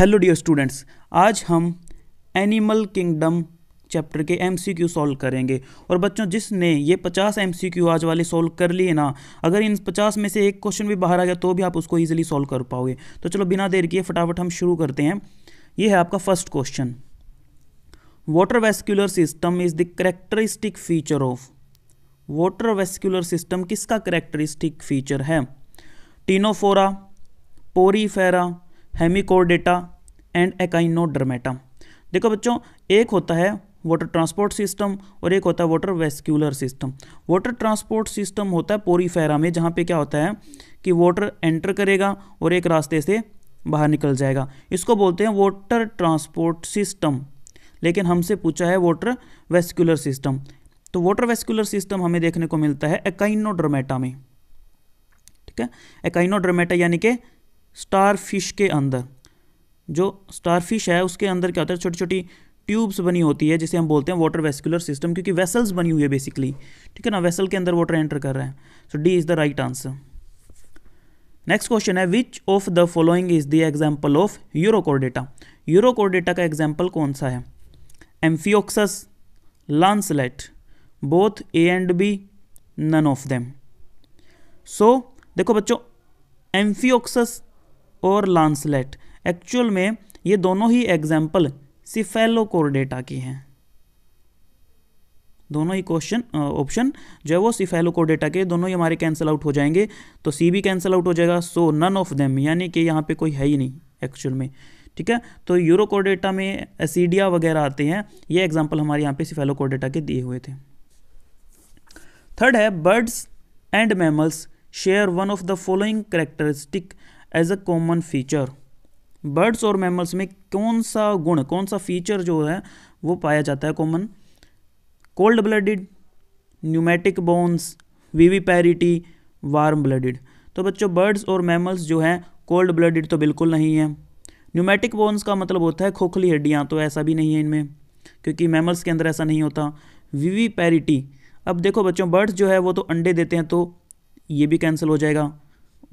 Hello dear students आज हम animal kingdom chapter के एम सी क्यू सॉल्व करेंगे और बच्चों जिसने ये पचास एम सी क्यू आज वाले सॉल्व कर लिए ना अगर इन पचास में से एक क्वेश्चन भी बाहर आ गया तो भी आप उसको ईजिली सॉल्व कर पाओगे तो चलो बिना देर किए फटाफट हम शुरू करते हैं ये है आपका first question water vascular system is the characteristic feature of water vascular system किसका करेक्टरिस्टिक फीचर है Ctenophora Porifera Hemichordata and Echinodermata देखो बच्चों एक होता है वाटर ट्रांसपोर्ट सिस्टम और एक होता है water vascular system water transport system होता है पोरीफेरा में जहाँ पे क्या होता है कि वाटर एंटर करेगा और एक रास्ते से बाहर निकल जाएगा इसको बोलते हैं वाटर ट्रांसपोर्ट सिस्टम लेकिन हमसे पूछा है वाटर वेस्क्यूलर सिस्टम तो वाटर वेस्क्यूलर सिस्टम हमें देखने को मिलता है एकाइनोड्रोमेटा में ठीक है एकाइनोड्रोमेटा यानी कि स्टार फिश के अंदर जो स्टार फिश है उसके अंदर क्या होता है छोटी छोटी ट्यूब्स बनी होती है जिसे हम बोलते हैं वाटर वेस्कुलर सिस्टम क्योंकि वेसल्स बनी हुई है बेसिकली ठीक है ना वेसल के अंदर वाटर एंटर कर रहे हैं so D is the right answer next question है which of the following is the example of Urochordata Urochordata का एग्जाम्पल कौन सा है Amphioxus lancelet both A and B none of them so देखो बच्चों एम्फियोक्सस और लांसलेट एक्चुअल में ये दोनों ही एग्जाम्पल कोरडेटा की हैं दोनों ही क्वेश्चन ऑप्शन जो है वो सिफेलोकोडेटा के दोनों ही हमारे कैंसिल आउट हो जाएंगे तो सी भी कैंसिल आउट हो जाएगा सो नन ऑफ देम यानी कि यहाँ पे कोई है ही नहीं एक्चुअल में ठीक है तो यूरोकोडेटा में एसिडिया वगैरह आते हैं ये एग्जाम्पल हमारे यहाँ पे कोरडेटा के दिए हुए थे थर्ड है birds and mammals share one of the following characteristic as a common feature birds और मैमल्स में कौन सा गुण कौन सा फीचर जो है वो पाया जाता है common cold blooded pneumatic bones viviparity warm blooded तो बच्चों बर्ड्स और मैमल्स जो हैं कोल्ड ब्लडेड तो बिल्कुल नहीं है न्यूमेटिक बोन्स का मतलब होता है खोखली हड्डियाँ तो ऐसा भी नहीं है इनमें क्योंकि मैमल्स के अंदर ऐसा नहीं होता वीवीपैरिटी अब देखो बच्चों बर्ड्स जो है वो तो अंडे देते हैं तो ये भी कैंसिल हो जाएगा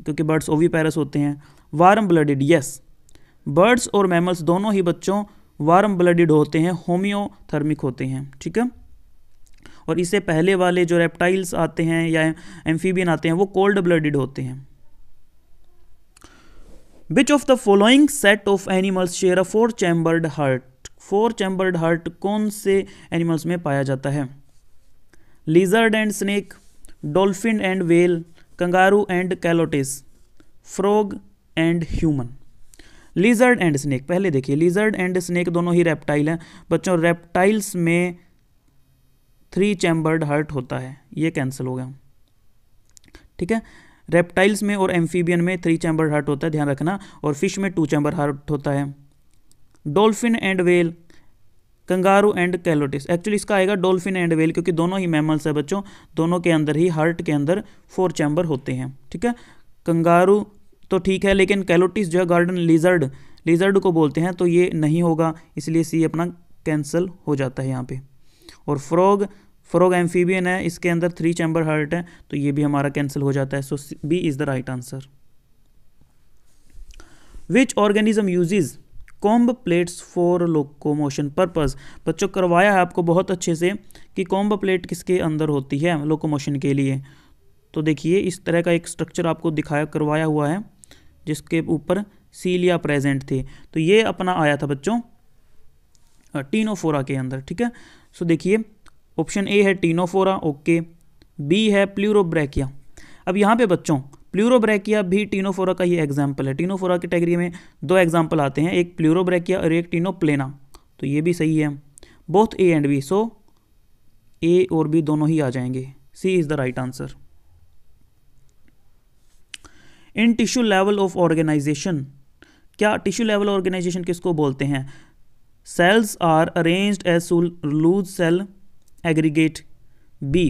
क्योंकि बर्ड्स ओवी पैरस होते हैं वार्म ब्लडेड यस बर्ड्स और मैमल्स दोनों ही बच्चों वार्म ब्लडेड होते हैं होम्योथर्मिक होते हैं ठीक है और इससे पहले वाले जो रेप्टाइल्स आते हैं या एम्फीबियन आते हैं वो कोल्ड ब्लडेड होते हैं which of the following set of animals share a four chambered heart four chambered heart कौन से एनिमल्स में पाया जाता है lizard and snake dolphin and whale kangaroo and Calotes frog and human lizard and snake पहले देखिए lizard and snake दोनों ही reptile हैं बच्चों रेप्टाइल्स में थ्री चैम्बर्ड हार्ट होता है ये कैंसिल हो गया ठीक है रेप्टाइल्स में और एम्फीबियन में थ्री चैम्बर्ड हार्ट होता है ध्यान रखना और फिश में टू चैम्बर हार्ट होता है dolphin and whale kangaroo and Calotes actually इसका आएगा डॉल्फिन एंड वेल क्योंकि दोनों ही मैमल्स है बच्चों दोनों के अंदर ही हार्ट के अंदर फोर चैम्बर होते हैं ठीक है कंगारू तो ठीक है लेकिन कैलोटिस जो है गार्डन लिजर्ड लिजर्ड को बोलते हैं तो ये नहीं होगा इसलिए सी अपना कैंसिल हो जाता है यहाँ पे और फ्रॉग फ्रॉग एम्फीबियन है इसके अंदर थ्री चैम्बर हार्ट है तो ये भी हमारा कैंसिल हो जाता है so B is the right answer which organism uses comb plates for locomotion purpose बच्चों करवाया है आपको बहुत अच्छे से कि कॉम्ब प्लेट किसके अंदर होती है लोकोमोशन के लिए तो देखिए इस तरह का एक स्ट्रक्चर आपको दिखाया करवाया हुआ है जिसके ऊपर सीलिया प्रेजेंट थे तो ये अपना आया था बच्चों टीनोफोरा के अंदर ठीक है सो देखिए ऑप्शन ए है टीनोफोरा ओके बी है प्लूरोब्रैकिया अब यहाँ पे बच्चों प्लूरोब्रैकिया भी टीनोफोरा का ही एग्जाम्पल है टीनोफोरा कैटेगरी में दो एग्जाम्पल आते हैं एक प्लूरोब्रैकिया और एक टीनोप्लेना तो ये भी सही है both A and B so A और बी दोनों ही आ जाएंगे C is the right answer in tissue level of organization क्या टिश्यू लेवल ऑर्गेनाइजेशन किसको बोलते हैं cells are arranged as loose cell aggregate B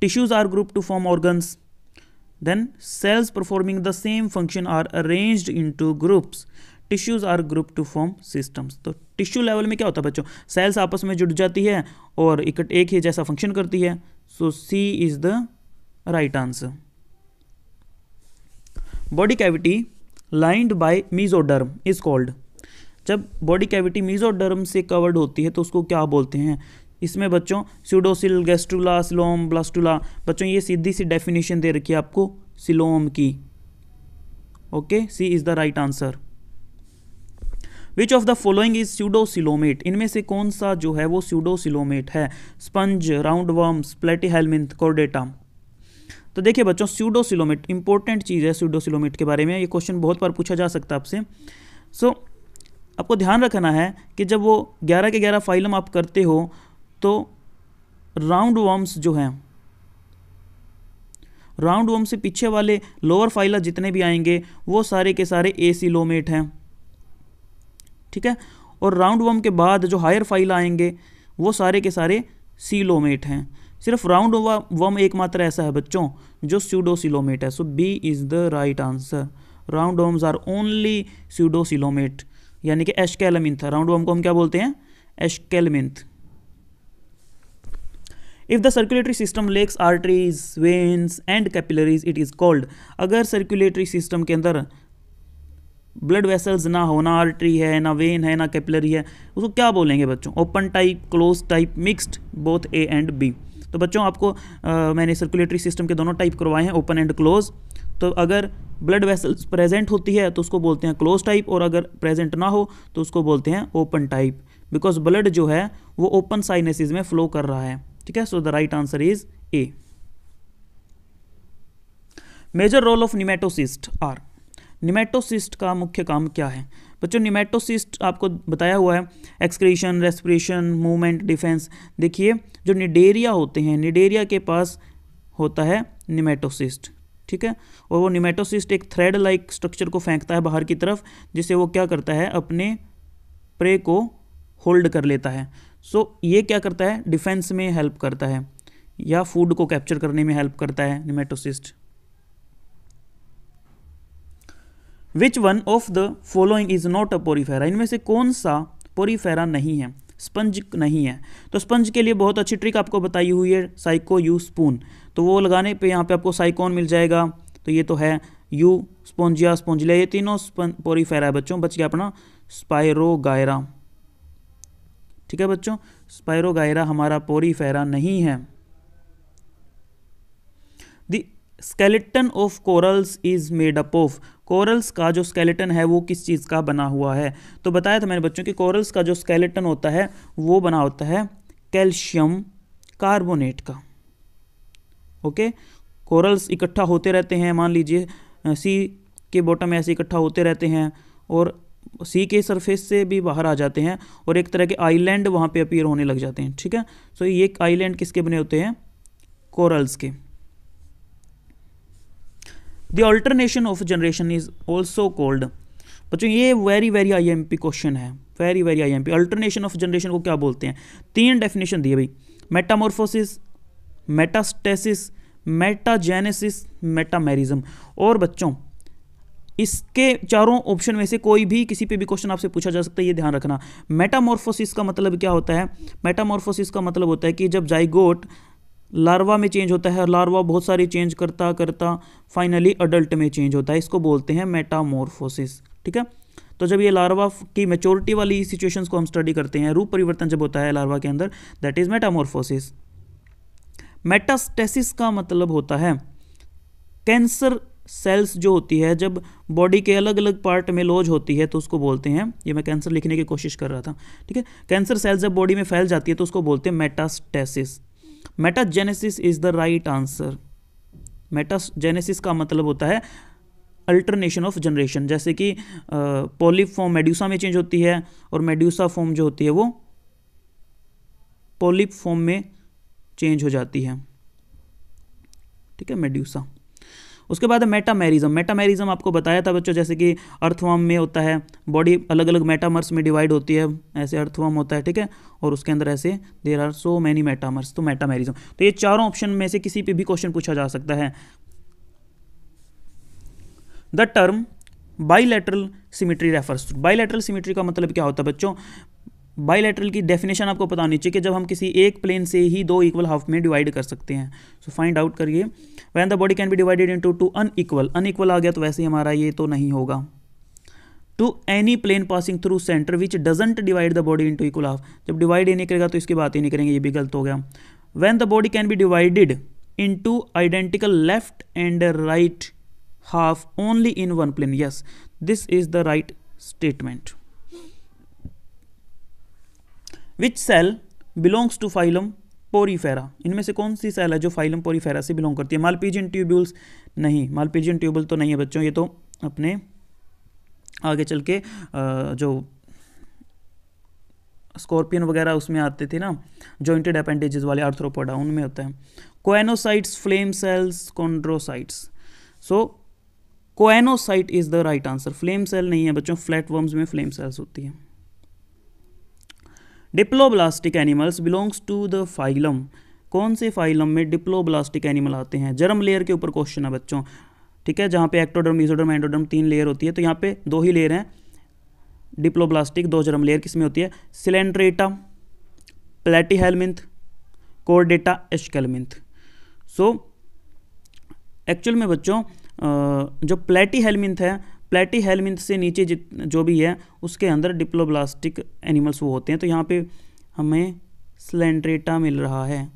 tissues are group to form organs Then cells performing the same function are arranged into groups. Tissues are group to form systems तो tissue level में क्या होता है बच्चों sales आपस में जुड़ जाती है और इकट एक ही जैसा फंक्शन करती है so C is the right answer body cavity lined by mesoderm is called जब बॉडी कैविटी मीजोडर्म से कवर्ड होती है तो उसको क्या बोलते हैं इसमें बच्चों सीडोसिल गेस्टूला सिलोम ब्लास्टूला बच्चों ये सीधी सी डेफिनेशन दे रखी है आपको सिलोम की okay C is the right answer which of the following is pseudocoelomate इनमें से कौन सा जो है वो सीडोसिलोमेट है sponge round worm platyhelminth chordata तो देखिए बच्चों सीडोसिलोमेट इंपॉर्टेंट चीज़ है सीडोसिलोमेट के बारे में ये क्वेश्चन बहुत बार पूछा जा सकता है आपसे सो so, आपको ध्यान रखना है कि जब वो 11 के 11 फाइलम आप करते हो तो राउंड वर्म्स जो हैं राउंड वॉम से पीछे वाले लोअर फाइला जितने भी आएंगे वो सारे के सारे ए सी लोमेट हैं ठीक है और राउंड वर्म के बाद जो हायर फाइल आएंगे वो सारे के सारे सीलोमेट हैं सिर्फ राउंड वम एकमात्र ऐसा है बच्चों जो स्यूडोसिलोमेट है so B is the right answer round worms are only pseudocoelomate यानी कि एशकेलमिंथ राउंड वम को हम क्या बोलते हैं aschelminth if the circulatory system lacks arteries veins and capillaries it is called अगर सर्कुलेटरी सिस्टम के अंदर ब्लड वेसल्स ना हो ना आर्टरी है ना वेन है ना कैपिलरी है उसको क्या बोलेंगे बच्चों open type closed type mixed both A and B तो बच्चों आपको आ, मैंने सर्कुलेटरी सिस्टम के दोनों टाइप करवाए हैं ओपन एंड क्लोज तो अगर ब्लड वेसल्स प्रेजेंट होती है तो उसको बोलते हैं क्लोज टाइप और अगर प्रेजेंट ना हो तो उसको बोलते हैं ओपन टाइप बिकॉज ब्लड जो है वो ओपन साइनेसिस में फ़्लो कर रहा है ठीक है so the right answer is A major role of nematocyst are nematocyst का मुख्य काम क्या है बच्चों निमेटोसिस्ट आपको बताया हुआ है एक्सक्रीशन रेस्पिरेशन मूवमेंट डिफेंस देखिए जो निडेरिया होते हैं निडेरिया के पास होता है निमेटोसिस्ट ठीक है और वो निमेटोसिस्ट एक थ्रेड लाइक स्ट्रक्चर को फेंकता है बाहर की तरफ जिसे वो क्या करता है अपने प्रे को होल्ड कर लेता है सो so, ये क्या करता है डिफेंस में हेल्प करता है या फूड को कैप्चर करने में हेल्प करता है nematocyst which one of the following is not a porifera इनमें से कौन सा पोरीफेरा नहीं है स्पंज नहीं है तो स्पंज के लिए बहुत अच्छी ट्रिक आपको बताई हुई है साइको यू स्पून तो वो लगाने पे यहाँ पे आपको साइकोन मिल जाएगा तो ये तो है यू स्पोंजिया स्पोंजिला ये तीनों पोरीफेरा है बच्चों बच गया अपना स्पायरोगायरा ठीक है बच्चों स्पायरोगायरा हमारा पोरीफेरा नहीं है the skeleton of corals is made up of corals का जो स्केलेटन है वो किस चीज़ का बना हुआ है तो बताया था मैंने बच्चों कि कोरल्स का जो स्केलेटन होता है वो बना होता है कैल्शियम कार्बोनेट का ओके कोरल्स इकट्ठा होते रहते हैं मान लीजिए सी के बॉटम ऐसे इकट्ठा होते रहते हैं और सी के सरफेस से भी बाहर आ जाते हैं और एक तरह के आइलैंड वहाँ पे अपीयर होने लग जाते हैं ठीक है सो so, ये आइलैंड किसके बने होते हैं कोरल्स के the alternation of generation is also called बच्चों ये वेरी वेरी आईएमपी क्वेश्चन है very very IMP alternation of generation को क्या बोलते हैं तीन डेफिनेशन दिए भाई मेटामोरफोसिस मेटास्टेसिस मेटाजेनेसिस मेटामेरिज्म और बच्चों इसके चारों ऑप्शन में से कोई भी किसी पे भी क्वेश्चन आपसे पूछा जा सकता है ये ध्यान रखना मेटामॉर्फोसिस का मतलब क्या होता है मेटामॉर्फोसिस का मतलब होता है कि जब जाइगोट लार्वा में चेंज होता है और लार्वा बहुत सारी चेंज करता करता फाइनली अडल्ट में चेंज होता है इसको बोलते हैं मेटामॉर्फोसिस ठीक है तो जब ये लार्वा की मेचोरिटी वाली सिचुएशंस को हम स्टडी करते हैं रूप परिवर्तन जब होता है लार्वा के अंदर दैट इज मेटामोरफोसिस मेटास्टेसिस का मतलब होता है कैंसर सेल्स जो होती है जब बॉडी के अलग अलग पार्ट में लॉज होती है तो उसको बोलते हैं ये मैं कैंसर लिखने की कोशिश कर रहा था ठीक है कैंसर सेल्स जब बॉडी में फैल जाती है तो उसको बोलते हैं metastasis metagenesis is the right answer metagenesis का मतलब होता है अल्टरनेशन ऑफ जनरेशन जैसे कि पॉलीफॉर्म मेड्यूसा में चेंज होती है और मेड्यूसा फॉर्म जो होती है वो पॉलीफॉर्म में चेंज हो जाती है ठीक है मेड्यूसा उसके बाद है मेटामेरिज्म मेटामेरिज्म आपको बताया था बच्चों जैसे कि अर्थवॉर्म में होता है बॉडी अलग अलग मेटामर्स में डिवाइड होती है ऐसे अर्थवम होता है ठीक है और उसके अंदर ऐसे there are so many metamers तो मेटामेरिज्म तो ये चारों ऑप्शन में से किसी पर भी क्वेश्चन पूछा जा सकता है the term bilateral symmetry refers to bilateral symmetry का मतलब क्या होता है बच्चों बाइलेटरल की डेफिनेशन आपको पता होनी चाहिए कि जब हम किसी एक प्लेन से ही दो इक्वल हाफ में डिवाइड कर सकते हैं सो फाइंड आउट करिए when the body can be divided into two unequal unequal आ गया तो वैसे ही हमारा ये तो नहीं होगा to any plane passing through centre which doesn't divide the body into equal half जब डिवाइड ही नहीं करेगा तो इसकी बात ही नहीं करेंगे ये भी गलत हो गया when the body can be divided into identical left and right half only in one plane yes this is the right statement which cell belongs to phylum porifera इनमें से कौन सी सेल है जो फाइलम पोरीफेरा से belong करती है malpighian tubules नहीं malpighian tubule तो नहीं है बच्चों ये तो अपने आगे चल के जो स्कॉर्पियन वगैरह उसमें आते थे ना जॉइंटेड अपेंडेजेस वाले आर्थ्रोपोडा उनमें होते हैं choanocytes flame cells chondrocytes so choanocyte is the right answer flame cell नहीं है बच्चों फ्लैट वर्म्स में फ्लेम सेल्स होती है diploblastic animals belongs to the phylum कौन से फाइलम में डिप्लोब्लास्टिक एनिमल आते हैं जर्म लेयर के ऊपर क्वेश्चन है बच्चों ठीक है जहाँ पे एक्टोडर्म मीजोडर्म एंडोडर्म तीन लेयर होती है तो यहाँ पे दो ही लेयर हैं डिप्लोब्लास्टिक दो जर्म लेयर किसमें होती है सिलेंड्रेटा प्लेटीहेलमिंथ कोरडेटा एशकेलमिंथ सो एक्चुअल में बच्चों जो प्लेटीहेलमिंथ है प्लेटी हेलमिंथ से नीचे जित जो भी है उसके अंदर डिप्लोब्लास्टिक एनिमल्स वो होते हैं तो यहाँ पे हमें स्लेंड्रेटा मिल रहा है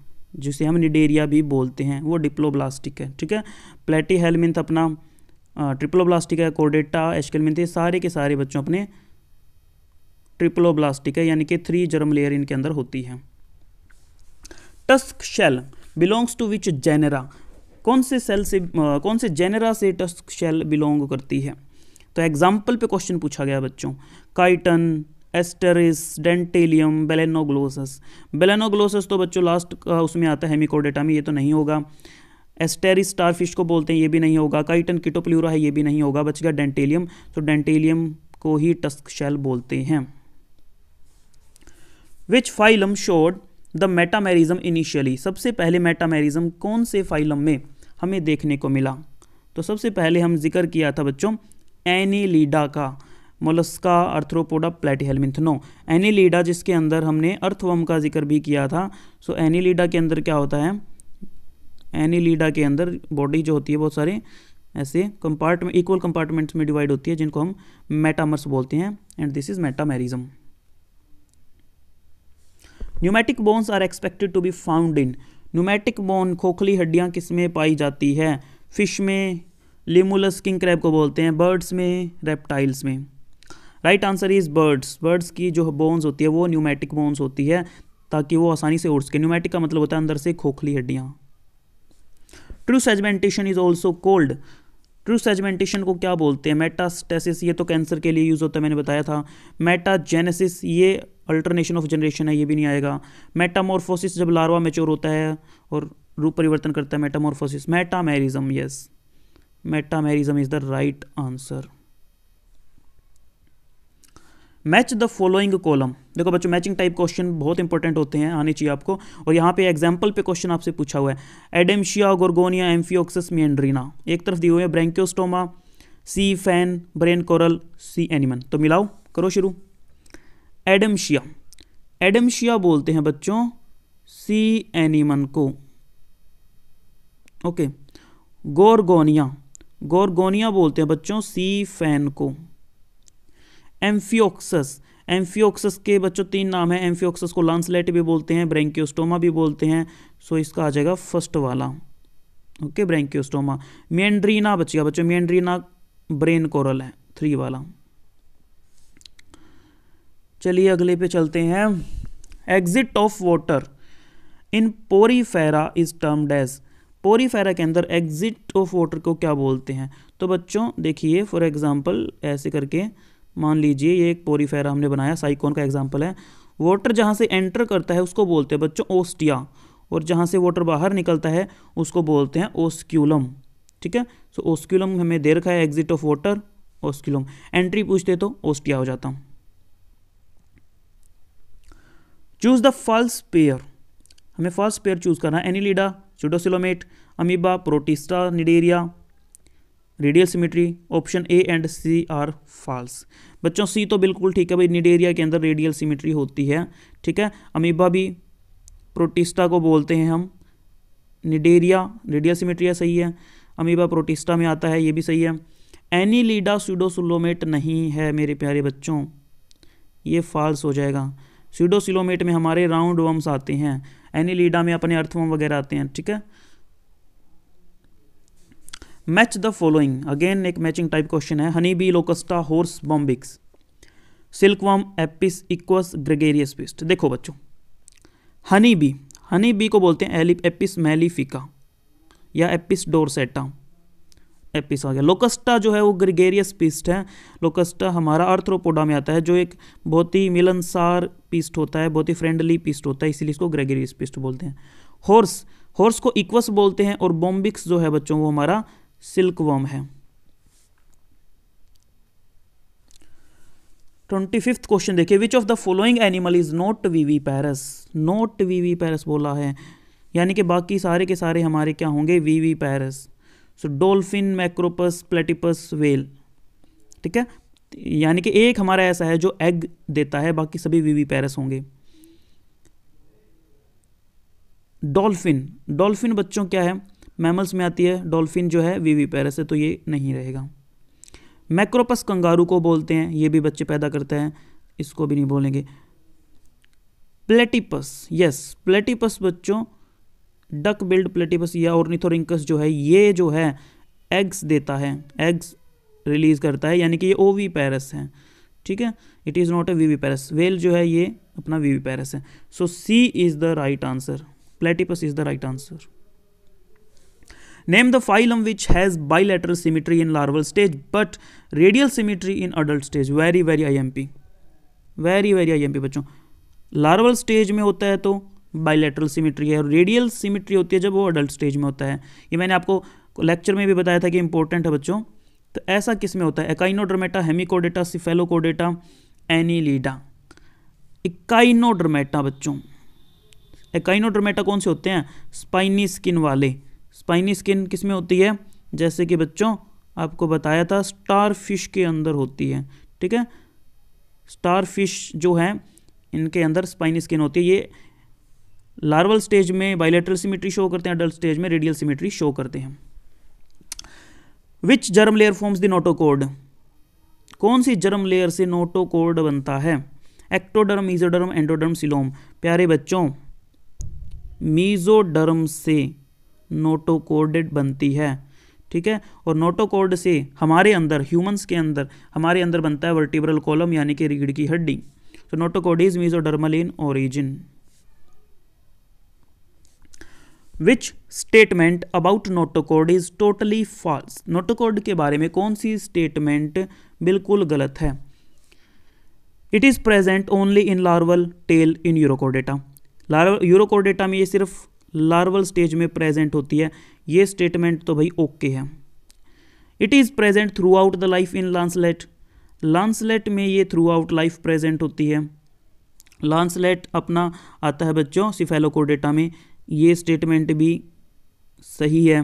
जिसे हम निडेरिया भी बोलते हैं वो डिप्लोब्लास्टिक है ठीक है प्लेटी हेलमिंथ अपना ट्रिप्लोब्लास्टिक है कोडेटा एशकेलमिंथ ये सारे के सारे बच्चों अपने ट्रिप्लोब्लास्टिक है यानी कि थ्री जर्म लेयर इनके अंदर होती है tusk shell belongs to which genera कौन से सेल से कौन से जेनेरा से टस्क शेल बिलोंग करती है तो एग्जाम्पल पे क्वेश्चन पूछा गया बच्चों chiton asterias dentalium balanoglossus balanoglossus तो बच्चों लास्ट का उसमें आता है हेमिकोडेटा में ये तो नहीं होगा एस्टेरिस स्टारफिश को बोलते हैं ये भी नहीं होगा काइटन किटोप्ल्यूरा है ये भी नहीं होगा बच गया डेंटेलियम तो डेंटेलियम को ही टस्क शेल बोलते हैं which phylum showed the metamerism initially सबसे पहले मेटामेरिज्म कौन से फाइलम में हमें देखने को मिला तो सबसे पहले हम जिक्र किया था बच्चों एनीलीडा का मोलस्का अर्थ्रोपोडा प्लेटिहेलमिथनो एनीलीडा जिसके अंदर हमने अर्थवम का जिक्र भी किया था सो एनीलीडा के अंदर क्या होता है एनीलीडा के अंदर बॉडी जो होती है बहुत सारे ऐसे कंपार्टमेंट इक्वल कंपार्टमेंट्स में डिवाइड होती है जिनको हम मेटामर्स बोलते हैं and this is metamerism pneumatic bones are expected to be found in pneumatic bone खोखली हड्डियाँ किस में पाई जाती है फिश में लिमुलस किंग क्रैब को बोलते हैं बर्ड्स में रेप्टाइल्स में right answer is birds birds की जो बोन्स होती है वो न्यूमेटिक बोन्स होती है ताकि वो आसानी से उड़ सके न्यूमेटिक का मतलब होता है अंदर से खोखली हड्डियाँ true segmentation is also called true segmentation को क्या बोलते हैं मेटास्टेसिस ये तो कैंसर के लिए यूज़ होता है मैंने बताया था मेटाजेनेसिस ये अल्टरनेशन ऑफ जनरेशन है ये भी नहीं आएगा मेटामोरफोसिस जब लार्वा मेच्योर होता है और रूप परिवर्तन करता है metamorphosis metamerism yes metamerism is the right answer match the following column देखो बच्चों मैचिंग टाइप क्वेश्चन बहुत इंपॉर्टेंट होते हैं आने चाहिए आपको और यहाँ पे एग्जाम्पल पे क्वेश्चन आपसे पूछा हुआ है एडेमशिया गोरगोनिया एम्फियोक्सिस मियड्रीना एक तरफ दिए हुए हैं branchiostoma sea fan brain coral sea anemone तो मिलाओ करो शुरू एडमशिया एडमशिया बोलते हैं बच्चों सी एनिमन को ओके गोरगोनिया गोरगोनिया बोलते हैं बच्चों सी फैन को एम्फियोक्सस एम्फियोक्सस के बच्चों तीन नाम है एम्फियोक्सस को लांसलेट भी बोलते हैं ब्रेंक्योस्टोमा भी बोलते हैं सो इसका आ जाएगा फर्स्ट वाला ओके ब्रेंक्योस्टोमा मेंड्रीना बचेगा बच्चों मेंड्रीना ब्रेन कोरल है थ्री वाला चलिए अगले पे चलते हैं exit of water in porifera is term as porifera के अंदर एग्जिट ऑफ वाटर को क्या बोलते हैं तो बच्चों देखिए फॉर एग्जांपल ऐसे करके मान लीजिए ये एक पोरीफेरा हमने बनाया साइकोन का एग्जांपल है वाटर जहाँ से एंटर करता है उसको बोलते हैं बच्चों ओस्टिया और जहाँ से वाटर बाहर निकलता है उसको बोलते हैं ओस्क्यूलम ठीक है सो so, ओस्क्यूलम हमें दे रखा है exit of water osculum entry पूछते तो ओस्टिया हो जाता हूँ चूज़ द फॉल्स पेयर हमें फर्स्ट पेयर चूज़ करना है annelida pseudocoelomate amoeba protista cnidaria radial symmetry option A and C are false बच्चों सी तो बिल्कुल ठीक है भाई निडेरिया के अंदर रेडियल सिमेट्री होती है ठीक है अमीबा भी प्रोटिस्टा को बोलते हैं हम निडेरिया रेडियल सिमेट्रिया सही है अमीबा प्रोटिस्टा में आता है ये भी सही है एनी लीडा स्यूडोसिलोमेट नहीं है मेरे प्यारे बच्चों ये फॉल्स हो जाएगा स्यूडोसिलोमेट में हमारे राउंड वम्स आते हैं लीडा में अपने अर्थवर्म वगैरह आते हैं ठीक है मैच द फॉलोइंग अगेन एक मैचिंग टाइप क्वेश्चन है honey bee locusta horse bombyx silkworm apis equus gregarious pest देखो बच्चों हनी बी हनी बी को बोलते हैं एपिस मैलीफिका या एपिस डोरसेटा एपिस आ गया लोकस्टा जो है वो ग्रिगेरियस पीस्ट है लोकस्टा हमारा आर्थ्रोपोडा में आता है जो एक बहुत ही मिलनसार पीस्ट होता है बहुत ही फ्रेंडली पीस्ट होता है इसीलिए इसको ग्रेगेरियस पीस्ट बोलते हैं हॉर्स हॉर्स को इक्वस बोलते हैं और बॉम्बिक्स जो है बच्चों वो हमारा सिल्क सिल्कवर्म है ट्वेंटी फिफ्थ क्वेश्चन देखिए which of the following animal is not viviparous not viviparous बोला है यानी कि बाकी सारे के सारे हमारे क्या होंगे viviparous so dolphin macropus platypus whale ठीक है यानी कि एक हमारा ऐसा है जो एग देता है बाकी सभी वीवी पैरस होंगे डॉल्फिन डॉल्फिन बच्चों क्या है मैमल्स में आती है डॉल्फिन जो है वीवी पैरस है तो ये नहीं रहेगा मैक्रोपस कंगारू को बोलते हैं ये भी बच्चे पैदा करते हैं इसको भी नहीं बोलेंगे प्लेटिपस यस प्लेटिपस बच्चों डक बिल्ड प्लेटिपस या ऑर्निथोरिंकस जो है ये जो है एग्स देता है एग्स रिलीज करता है यानी कि ये वी पैरस है ठीक है it is not a viviparous whale जो है ये अपना वी वी पैरस है so C is the right answer platypus is the right answer name the phylum which has bilateral symmetry in larval stage but radial symmetry in adult stage very very I M P very very I M P बच्चों larval stage में होता है तो bilateral symmetry है और radial symmetry होती है जब वो अडल्ट स्टेज में होता है ये मैंने आपको लेक्चर में भी बताया था कि इंपॉर्टेंट है बच्चों तो ऐसा किस में होता है echinodermata hemichordata cephalochordata annelida echinodermata बच्चों एकाइनोड्रमेटा कौन से होते हैं स्पाइनी स्किन वाले स्पाइनी स्किन किस में होती है जैसे कि बच्चों आपको बताया था स्टार फिश के अंदर होती है ठीक है स्टार फिश जो है इनके अंदर स्पाइनी स्किन होती है ये लार्वल स्टेज में बायोलेट्रल सिमेट्री शो करते हैं अडल्ट स्टेज में रेडियल सिमेट्री शो करते हैं which germ layer forms the notochord कौन सी जर्म लेयर से नोटोकोड बनता है एक्टोडर्म मीजोडर्म एंडोडर्म सिलोम प्यारे बच्चों मीजोडर्म से नोटोकोडेड बनती है ठीक है और नोटोकोड से हमारे अंदर ह्यूमंस के अंदर हमारे अंदर बनता है वर्टिब्रल कॉलम यानी कि रीढ़ की हड्डी तो notochord is mesodermal in origin which statement about notochord is totally false notochord के बारे में कौन सी स्टेटमेंट बिल्कुल गलत है it is present only in larval tail in urochordata larval urochordata में ये सिर्फ लार्वल स्टेज में प्रेजेंट होती है ये स्टेटमेंट तो भाई ओके okay है it is present throughout the life in lancelet lancelet में ये थ्रू आउट लाइफ प्रेजेंट होती है लांसलेट अपना आता है बच्चों सिफेलोकोडेटा में ये स्टेटमेंट भी सही है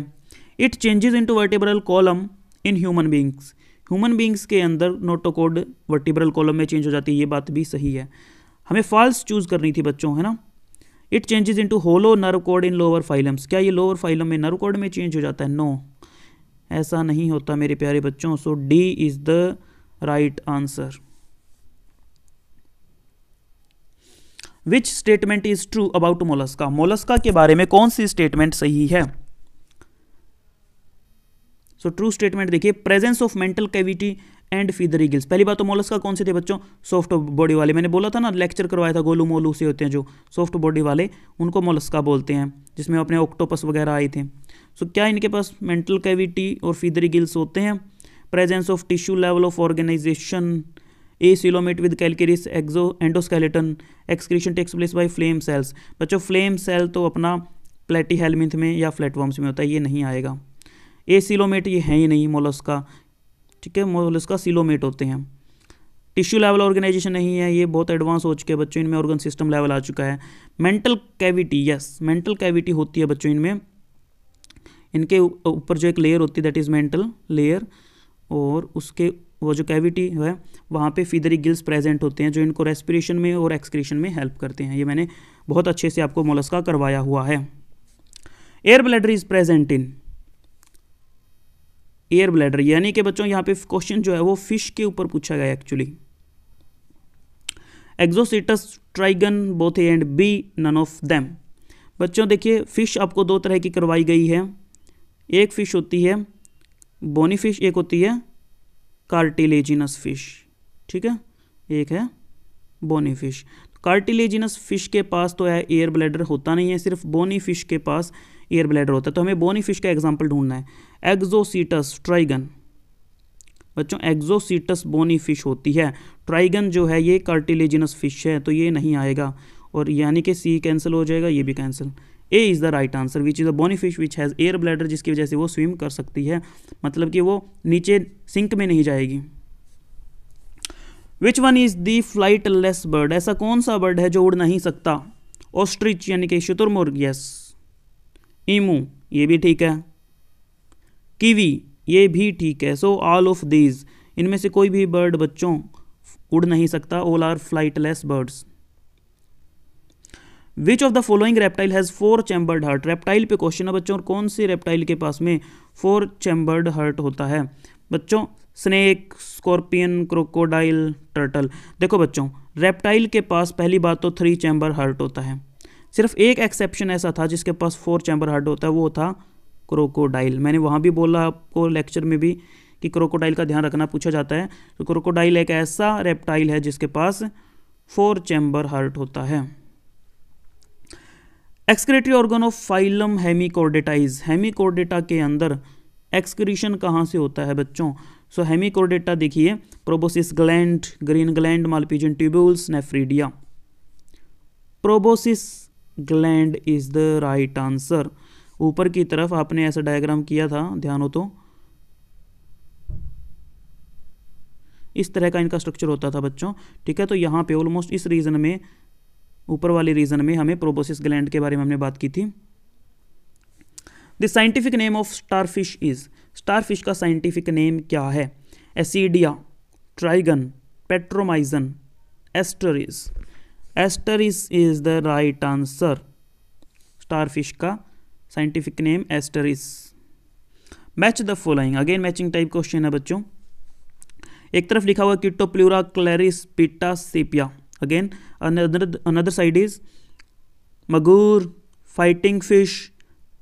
it changes into vertebral column in human beings human beings के अंदर नोटोकोड वर्टिब्रल कॉलम में चेंज हो जाती है ये बात भी सही है हमें फॉल्स चूज़ करनी थी बच्चों है ना it changes into hollow nerve cord in lower phylums क्या ये लोअर फाइलम में नर्व कोड में चेंज हो जाता है नो no. ऐसा नहीं होता मेरे प्यारे बच्चों so D is the right answer which statement is true about mollusca mollusca के बारे में कौन सी स्टेटमेंट सही है सो ट्रू स्टेटमेंट देखिए presence of mantle cavity and feathery gills पहली बात तो मोलस्का कौन से थे बच्चों सॉफ्ट बॉडी वाले मैंने बोला था ना लेक्चर करवाया था गोलू मोलू से होते हैं जो सॉफ्ट बॉडी वाले उनको मोलस्का बोलते हैं जिसमें अपने ऑक्टोपस वगैरह आए थे सो so, क्या इनके पास मेंटल कैविटी और फीदरी गिल्स होते हैं presence of tissue level of organisation acoelomate with calcareous exo endoskeleton excretion takes place by flame cells बच्चों फ्लेम सेल तो अपना प्लेटी हेलमिथ में या फ्लैटवॉर्म्स में होता है ये नहीं आएगा ए सिलोमेट ये है ही नहीं मोलस्का ठीक है मोलस्का सिलोमेट होते हैं टिश्यू लेवल ऑर्गेनाइजेशन नहीं है ये बहुत एडवांस हो चुके हैं बच्चों इनमें ऑर्गन सिस्टम लेवल आ चुका है mantle cavity yes mantle cavity होती है बच्चों इनमें इनके ऊपर जो एक लेयर होती है दैट इज़ मेंटल लेयर और उसके वो जो कैविटी है वहाँ पे फीदरी गिल्स प्रेजेंट होते हैं जो इनको रेस्पिरेशन में और एक्सक्रीशन में हेल्प करते हैं ये मैंने बहुत अच्छे से आपको मोलस्का करवाया हुआ है air bladder is present in air bladder यानी कि बच्चों यहाँ पे क्वेश्चन जो है वो फिश के ऊपर पूछा गया actually exocoetus trygon both and B none of them बच्चों देखिए फ़िश आपको दो तरह की करवाई गई है एक फ़िश होती है बोनी फिश एक होती है कार्टिलेजिनस फिश ठीक है एक है बोनी फिश तो कार्टिलेजिनस फिश के पास तो है एयर ब्लैडर होता नहीं है सिर्फ बोनी फिश के पास एयर ब्लैडर होता है तो हमें बोनी फिश का एग्जाम्पल ढूंढना है एग्जोसीटस ट्राइगन बच्चों एग्जोसीटस बोनी फिश होती है ट्राइगन जो है ये कार्टिलेजिनस फिश है तो ये नहीं आएगा और यानी कि सी कैंसिल हो जाएगा ये भी cancel A is the right answer which is a bony fish which has air bladder जिसकी वजह से वो स्विम कर सकती है मतलब कि वो नीचे सिंक में नहीं जाएगी which one is the flightless bird ऐसा कौन सा बर्ड है जो उड़ नहीं सकता ऑस्ट्रिच यानी कि शुतुरमुर्ग यस ईमू ये भी ठीक है कीवी ये भी ठीक है सो ऑल ऑफ दीज इनमें से कोई भी बर्ड बच्चों उड़ नहीं सकता all are flightless birds which of the following reptile has four chambered heart reptile पे क्वेश्चन है बच्चों और कौन सी रेप्टाइल के पास में फोर चैम्बर्ड हर्ट होता है बच्चों स्नेक स्कॉर्पियन क्रोकोडाइल टर्टल देखो बच्चों रेप्टाइल के पास पहली बात तो थ्री चैम्बर हर्ट होता है सिर्फ एक एक्सेप्शन ऐसा था जिसके पास फोर चैम्बर हर्ट होता है वो था क्रोकोडाइल मैंने वहाँ भी बोला आपको लेक्चर में भी कि क्रोकोडाइल का ध्यान रखना पूछा जाता है तो क्रोकोडाइल एक ऐसा रेप्टाइल है जिसके पास फोर चैम्बर हर्ट होता है excretory organ of phylum hemichordata is hemichordata के अंदर एक्सक्रीशन कहाँ से होता है बच्चों सो so, हेमिकोर्डेटा देखिए proboscis gland green gland malpighian tubules nephridia proboscis gland is the right answer ऊपर की तरफ आपने ऐसा डायग्राम किया था ध्यान हो तो इस तरह का इनका स्ट्रक्चर होता था बच्चों ठीक है तो यहाँ पे ऑलमोस्ट इस रीजन में ऊपर वाले रीजन में हमें प्रोबोसिस ग्लैंड के बारे में हमने बात की थी the scientific name of starfish is starfish का साइंटिफिक नेम क्या है Ascidia Trygon Petromyzon Asterias Asterias is the right answer starfish का scientific name Asterias match the following again matching type question है बच्चों एक तरफ लिखा हुआ किट्टो क्लैरिस पिटा Sepia again another another side is magur fighting fish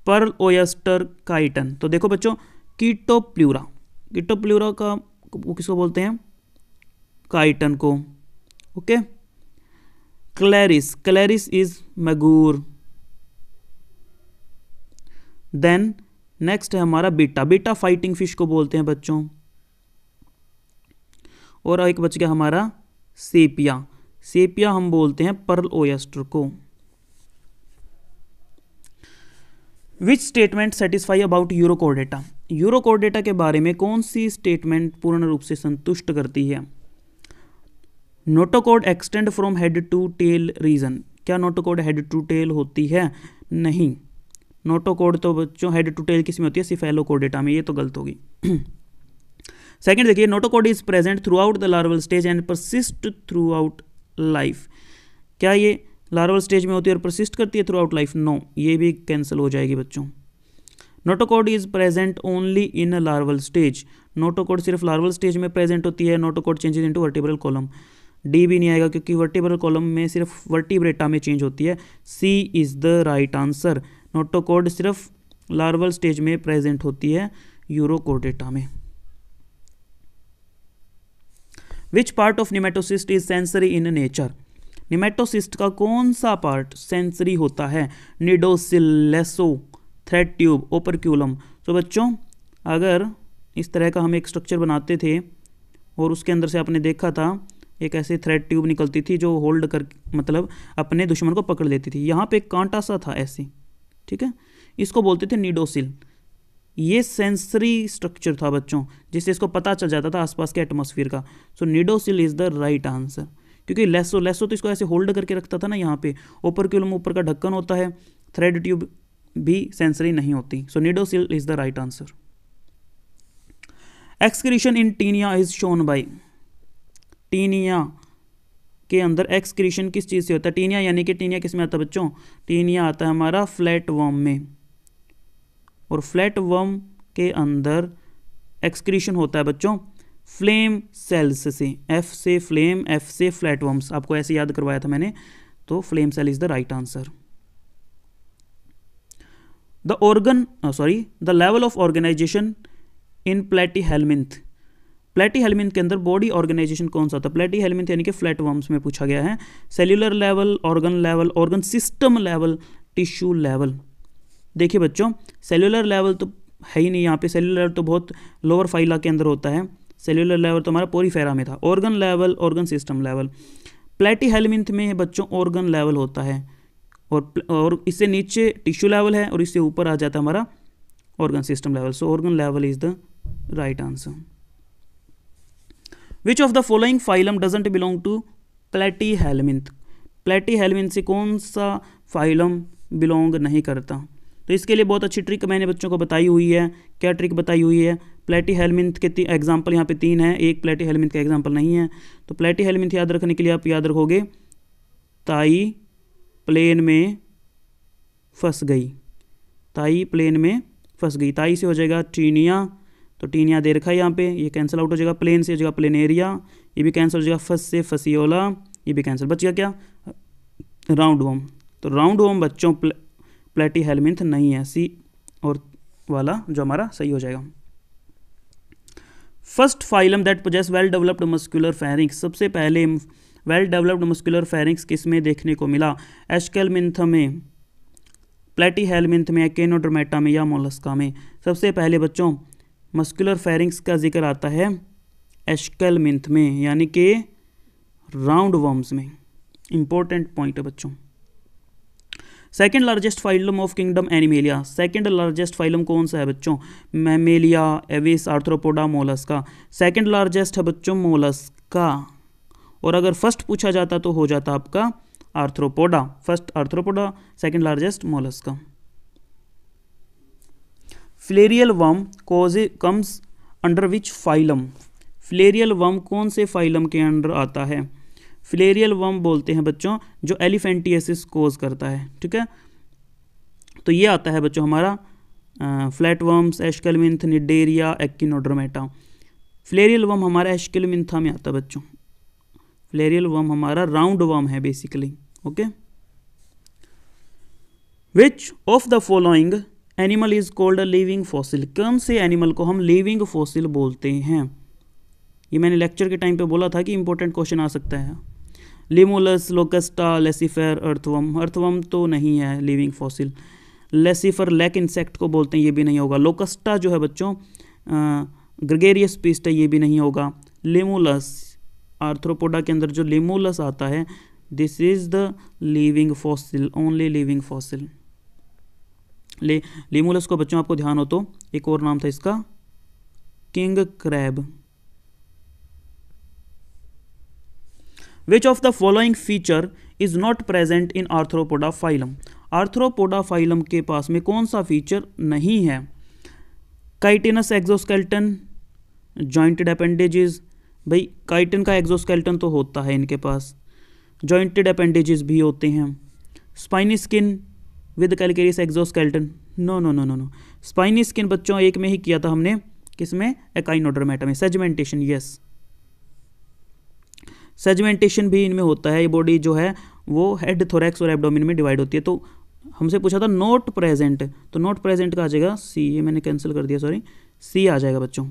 pearl oyster chiton तो देखो बच्चों कीटो प्ल्यूरा कीटो प्ल्यूरा का वो किसको बोलते हैं काइटन को okay Clarias Clarias is magur then next है हमारा बीटा बीटा फाइटिंग फिश को बोलते हैं बच्चों और एक बच गया हमारा सेपिया सेपिया हम बोलते हैं पर्ल ओयस्टर को which statement satisfy about urochordata के बारे में कौन सी स्टेटमेंट पूर्ण रूप से संतुष्ट करती है notochord extend from head to tail region क्या नोटोकोड हेड टू टेल होती है नहीं नोटोकोड तो बच्चों हेड टू टेल किसी में होती है सिफेलोकोड डेटा में ये तो गलत होगी सेकेंड देखिए notochord is present throughout the larval stage and persist throughout life क्या ये लार्वल स्टेज में होती है और प्रसिस्ट करती है थ्रू आउट लाइफ नो ये भी कैंसिल हो जाएगी बच्चों notochord is present only in larval stage notochord सिर्फ लार्वल स्टेज में प्रेजेंट होती है notochord changes to vertebral column D भी नहीं आएगा क्योंकि वर्टिब्रल कॉलम में सिर्फ वर्टिब्रेटा में चेंज होती है C is the right answer notochord सिर्फ लार्वल स्टेज में प्रेजेंट होती है यूरोकोडेटा में which part of nematocyst is sensory in nature nematocyst का कौन सा पार्ट सेंसरी होता है निडोसिलेसो थ्रेड ट्यूब ओपरक्यूलम तो बच्चों अगर इस तरह का हम एक स्ट्रक्चर बनाते थे और उसके अंदर से आपने देखा था एक ऐसे थ्रेड ट्यूब निकलती थी जो होल्ड कर मतलब अपने दुश्मन को पकड़ लेती थी यहाँ पे एक कांटा सा था ऐसे ठीक है इसको बोलते थे निडोसिल ये सेंसरी स्ट्रक्चर था बच्चों जिससे इसको पता चल जाता था आसपास के एटमोसफियर का so cnidocil is the right answer क्योंकि लेसो लेसो तो इसको ऐसे होल्ड करके रखता था ना यहाँ पे ऊपर में ऊपर का ढक्कन होता है थ्रेड ट्यूब भी सेंसरी नहीं होती so cnidocil is the right answer excretion in Taenia is shown by Taenia के अंदर एक्सक्रीशन किस चीज़ से होता है टीनिया यानी कि टीनिया किस में आता है बच्चों टीनिया आता है हमारा फ्लैट वॉम में और फ्लैट वर्म के अंदर एक्सक्रीशन होता है बच्चों फ्लेम सेल्स से एफ से फ्लेम एफ से फ्लैट वर्म्स आपको ऐसे याद करवाया था मैंने तो flame cell is the right answer the organ sorry the level of organisation in platy helminth platy helminth के अंदर बॉडी ऑर्गेनाइजेशन कौन सा था हेलमिंथ यानी कि फ्लैट वर्म्स में पूछा गया है cellular level organ level organ system level tissue level देखिए बच्चों सेलुलर लेवल तो है ही नहीं यहाँ पे सेलुलर तो बहुत लोअर फाइला के अंदर होता है सेलुलर लेवल तो हमारा पोरीफेरा में था organ level organ system level platy helminth में बच्चों ऑर्गन लेवल होता है और और इससे नीचे टिश्यू लेवल है और इससे ऊपर आ जाता है हमारा organ system level so organ level is the right answer which of the following phylum doesn't belong to platy helminth platy helminth से कौन सा फाइलम बिलोंग नहीं करता तो इसके लिए बहुत अच्छी ट्रिक मैंने बच्चों को बताई हुई है क्या ट्रिक बताई हुई है प्लेटी हेलमिंथ के एग्जाम्पल यहाँ पे तीन है एक प्लेटी हेलमिंथ का एग्जाम्पल नहीं है तो प्लेटी हेलमिंथ याद रखने के लिए आप याद रखोगे ताई प्लेन में फंस गई ताई प्लेन में फंस गई ताई से हो जाएगा टीनिया तो टीनिया दे रखा है यहाँ पे ये कैंसिल आउट हो जाएगा प्लेन से हो जाएगा प्लेन एरिया ये भी कैंसिल हो जाएगा फस से फसीओला ये भी कैंसिल बच गया क्या राउंड होम तो राउंड होम बच्चों प्लेटी हेलमिंथ नहीं है सी और वाला जो हमारा सही हो जाएगा first phylum that possess well developed muscular pharynx सबसे पहले वेल डेवलप्ड मस्कुलर फेरिंग्स किस में देखने को मिला एशकेलमिंथ में प्लेटी हेलमिंथ में केनोड्रोमेटा में या मोलस्का में सबसे पहले बच्चों मस्कुलर फेरिंग्स का जिक्र आता है एशकेलमिंथ में यानी कि राउंड वर्म्स में इंपॉर्टेंट पॉइंट है बच्चों second largest phylum of kingdom Animalia second largest phylum कौन सा है बच्चों Mammalia Aves Arthropoda Mollusca second largest है बच्चों मोलस्का और अगर फर्स्ट पूछा जाता तो हो जाता आपका Arthropoda first Arthropoda second largest Mollusca filarial worm cause comes under which phylum filarial worm कौन से फाइलम के अंडर आता है फिलेरियल वर्म बोलते हैं बच्चों जो एलिफेंटियसिस कोज करता है ठीक है तो ये आता है बच्चों हमारा flat worms aschelminth Cnidaria Echinodermata filarial worm हमारा एशकलमिंथा में आता है बच्चों फ्लेरियल वर्म हमारा राउंड वर्म है basically okay which of the following animal is called a living fossil कौन से एनिमल को हम लिविंग फॉसिल बोलते हैं ये मैंने लेक्चर के टाइम पे बोला था कि इंपॉर्टेंट क्वेश्चन आ सकता है लिमोलस लोकस्टा लेसीफेर अर्थवम अर्थवम तो नहीं है living fossil Laccifer lac insect को बोलते हैं ये भी नहीं होगा लोकस्टा जो है बच्चों ग्रगेरियस पीस्ट है ये भी नहीं होगा लिमोलस आर्थ्रोपोडा के अंदर जो लिमोलस आता है this is the living fossil only living fossil ले लिमोलस को बच्चों आपको ध्यान हो तो एक और नाम था इसका king crab which of the following feature is not present in Arthropoda phylum Arthropoda phylum के पास में कौन सा फीचर नहीं है काइटिनस एक्जोस्केल्टन जॉइंटेड अपेंडेजेस भाई काइटन का एक्जोस्केल्टन तो होता है इनके पास जॉइंटेड अपेंडेजेस भी होते हैं spiny skin with calcareous exoskeleton no no no no no spiny skin बच्चों एक में ही किया था हमने किसमें एकाइनोडरमेटा में सेजमेंटेशन यस सेजमेंटेशन भी इनमें होता है ये बॉडी जो है वो हेड थोरैक्स और एबडोमिन में डिवाइड होती है तो हमसे पूछा था नॉट प्रेजेंट तो नॉट प्रेजेंट का आ जाएगा सी ये मैंने कैंसिल कर दिया सॉरी सी आ जाएगा बच्चों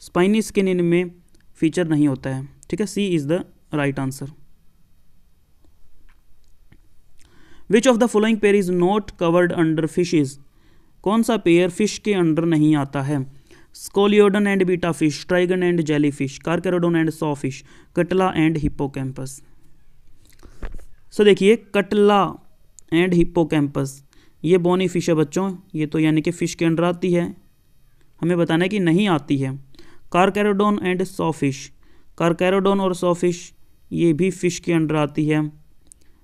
स्पाइनी स्किन इनमें फीचर नहीं होता है ठीक है C is the right answer which of the following pair is not covered under fishes कौन सा पेयर फिश के अंडर नहीं आता है Scoliodon and Betta fish Trygon and jelly fish Carcharodon and saw fish catla and Hippocampus so देखिए catla and hippocampus ये bony fish है बच्चों ये तो यानी कि फ़िश के अंडर आती है हमें बताना है कि नहीं आती है Carcharodon and saw fish Carcharodon और सॉ फिश ये भी फ़िश के अंडर आती है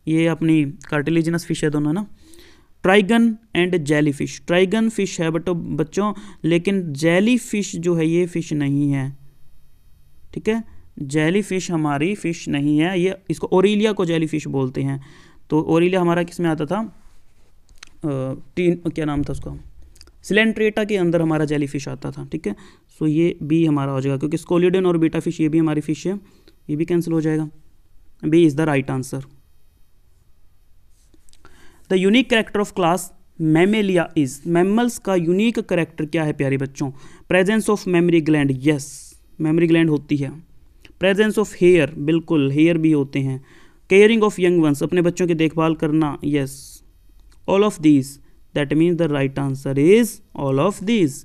ये अपनी कार्टिलेजिनस फिश है दोनों ना Trygon and jelly fish Trygon fish है बटो बच्चों लेकिन जेली फिश जो है ये फिश नहीं है ठीक है जेली फिश हमारी फिश नहीं है ये इसको ओरिलिया को जेली फिश बोलते हैं तो ओरिलिया हमारा किस में आता था टीन क्या नाम था उसका सिलेंट्रेटा के अंदर हमारा जेली फिश आता था ठीक है सो ये बी हमारा हो जाएगा क्योंकि स्कोलिडन और बीटा फिश ये भी हमारी फिश है ये भी कैंसिल हो जाएगा B is the right answer the unique character of class Mammalia is mammals का यूनिक करेक्टर क्या है प्यारे बच्चों presence of mammary gland yes mammary gland होती है प्रेजेंस ऑफ हेयर बिल्कुल हेयर भी होते हैं केयरिंग ऑफ यंग वंस अपने बच्चों की देखभाल करना yes all of these that means the right answer is all of these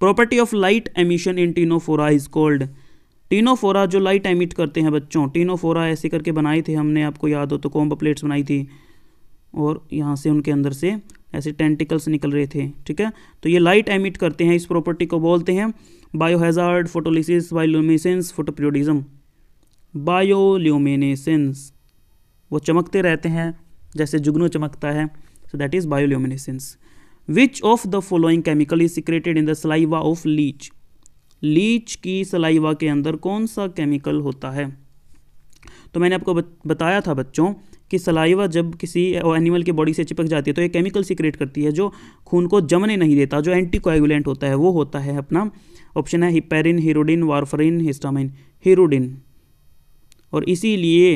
property of light emission in Ctenophora is called Ctenophora जो लाइट एमिट करते हैं बच्चों टीनोफोरा ऐसे करके बनाए थे हमने आपको याद हो तो कॉम्ब प्लेट्स बनाई थी और यहाँ से उनके अंदर से ऐसे टेंटिकल्स निकल रहे थे ठीक है तो ये लाइट एमिट करते हैं इस प्रॉपर्टी को बोलते हैं बायोहेजार्ड फोटोलिसिस बायोल्यूमिसेंस फोटोप्रियोडिज्म बायोल्यूमिनेसेंस वो चमकते रहते हैं जैसे जुगनू चमकता है so that is bioluminescence which of the following chemical is secreted in the saliva of leech leech की सलाइवा के अंदर कौन सा केमिकल होता है तो मैंने आपको बताया था बच्चों कि सलाइवा जब किसी एनिमल के बॉडी से चिपक जाती है तो ये केमिकल सिक्रेट करती है जो खून को जमने नहीं देता जो एंटी कोएगुलेंट होता है वो होता है अपना ऑप्शन है heparin hirudin warfarin histamine hirudin और इसीलिए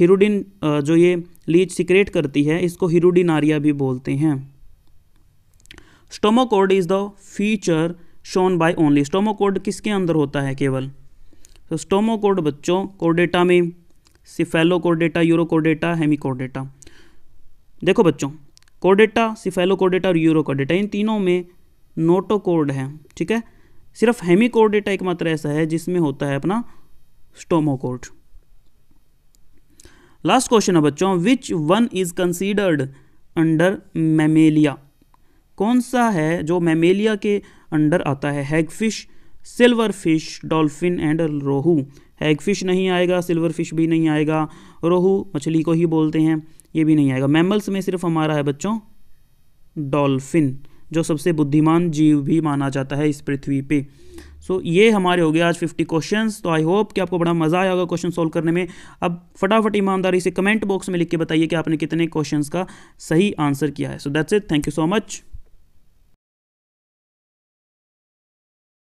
हीरोडिन जो ये लीच सिक्रेट करती है इसको हीरोडिनारिया भी बोलते हैं stomochord is the feature shown by only stomochord किसके अंदर होता है केवल तो स्टोमोकोड बच्चों कोडेटा में सिफेलो कोडेटा हेमी हेमिकोडेटा देखो बच्चों कोडेटा कोडेटा और यूरोकोडेटा इन तीनों में नोटोकोड है ठीक है सिर्फ हेमिकोडेटा एकमात्र ऐसा है जिसमें होता है अपना स्टोमोकोड लास्ट क्वेश्चन है बच्चों which one is considered under Mammalia कौन सा है जो मेमेलिया के अंडर आता है hagfish silver fish dolphin and rohu एग फिश नहीं आएगा सिल्वर फिश भी नहीं आएगा रोहू मछली को ही बोलते हैं ये भी नहीं आएगा मैमल्स में सिर्फ हमारा है बच्चों डॉल्फिन जो सबसे बुद्धिमान जीव भी माना जाता है इस पृथ्वी पे सो so, ये हमारे हो गए आज 50 क्वेश्चंस तो आई होप कि आपको बड़ा मज़ा आया होगा क्वेश्चन सॉल्व करने में अब फटाफट ईमानदारी से कमेंट बॉक्स में लिख के बताइए कि आपने कितने क्वेश्चंस का सही आंसर किया है so that's it thank you so much